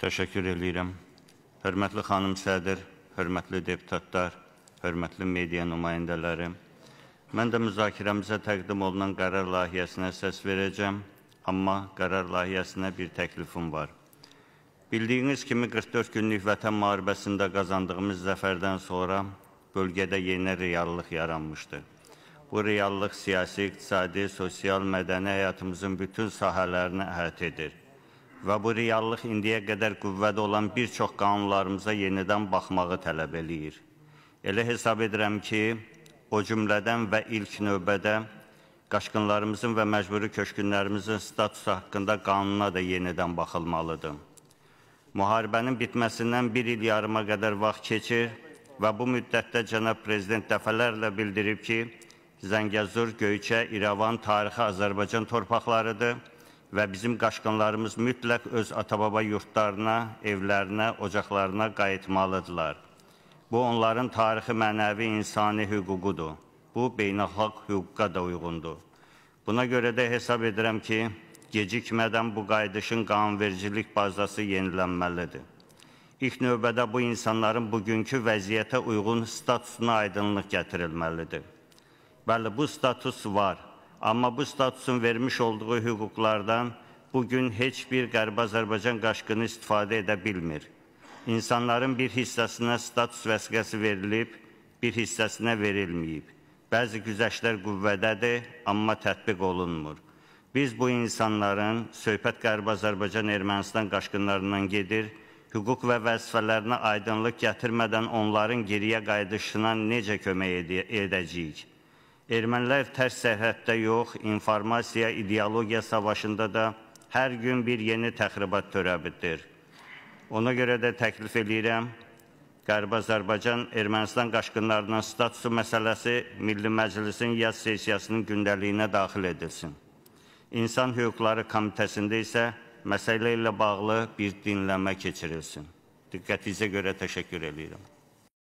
Təşəkkür edirəm. Hörmətli xanım sədr, hörmətli deputatlar, hörmətli media nümayəndələri, mən də müzakirəmizə təqdim olunan qərar layihəsinə səs verəcəm, amma qərar layihəsinə bir təklifim var. Bildiyiniz kimi 44 günlük vətən müharibəsində qazandığımız zəfərdən sonra bölgədə yeni reallıq yaranmışdır. Bu reallıq siyasi, iqtisadi, sosial, mədəni həyatımızın bütün sahələrini əhatə edir və bu reallıq indiyə qədər qüvvədə olan bir çox qanunlarımıza yenidən baxmağı tələb eləyir. Elə hesab edirəm ki, o cümlədən və ilk növbədə qaşqınlarımızın və məcburi köşkünlərimizin statusu haqqında qanuna da yenidən baxılmalıdır. Müharibənin bitməsindən bir il yarıma qədər vaxt keçir və bu müddətdə cənab prezident dəfələrlə bildirib ki, Zəngəzur, Göyçə, İrəvan tarixi Azərbaycan torpaqlarıdır və bizim qaşqınlarımız mütləq öz atababa yurtlarına, evlərinə, ocaqlarına qayıtmalıdırlar. Bu, onların tarixi mənəvi insani hüququdur. Bu, beynəlxalq hüquqa da uyğundur. Buna görə də hesab edirəm ki, gecikmədən bu qayıdışın qanunvericilik bazası yenilənməlidir. İlk növbədə bu insanların bugünkü vəziyyətə uyğun statusuna aydınlıq gətirilməlidir. Bəli, bu status var Amma bu statusun vermiş olduğu hüquqlardan bugün heç bir Qərb Azərbaycan qaşqını istifadə edə bilmir. İnsanların bir hissəsinə status vəsiqəsi verilib, bir hissəsinə verilməyib. Bəzi güzəştlər qüvvədədir, amma tətbiq olunmur. Biz bu insanların söhbət Qərb Azərbaycan Ermənistan qaşqınlarından gedir, hüquq və vəzifələrinə aydınlıq gətirmədən onların geriyə qayıdışına necə kömək edəcəyik? ermənilər tərs sərhəddə yox, informasiya, ideologiya savaşında da hər gün bir yeni təxribat törəbidir. Ona görə də təklif edirəm, Qərb Azərbaycan Ermənistan qaşqınlarının statusu məsələsi Milli Məclisin yaz sesiyasının gündəliyinə daxil edilsin. İnsan Hüquqları Komitəsində isə məsələ ilə bağlı bir dinlənmə keçirilsin. Diqqətinizə görə təşəkkür edirəm.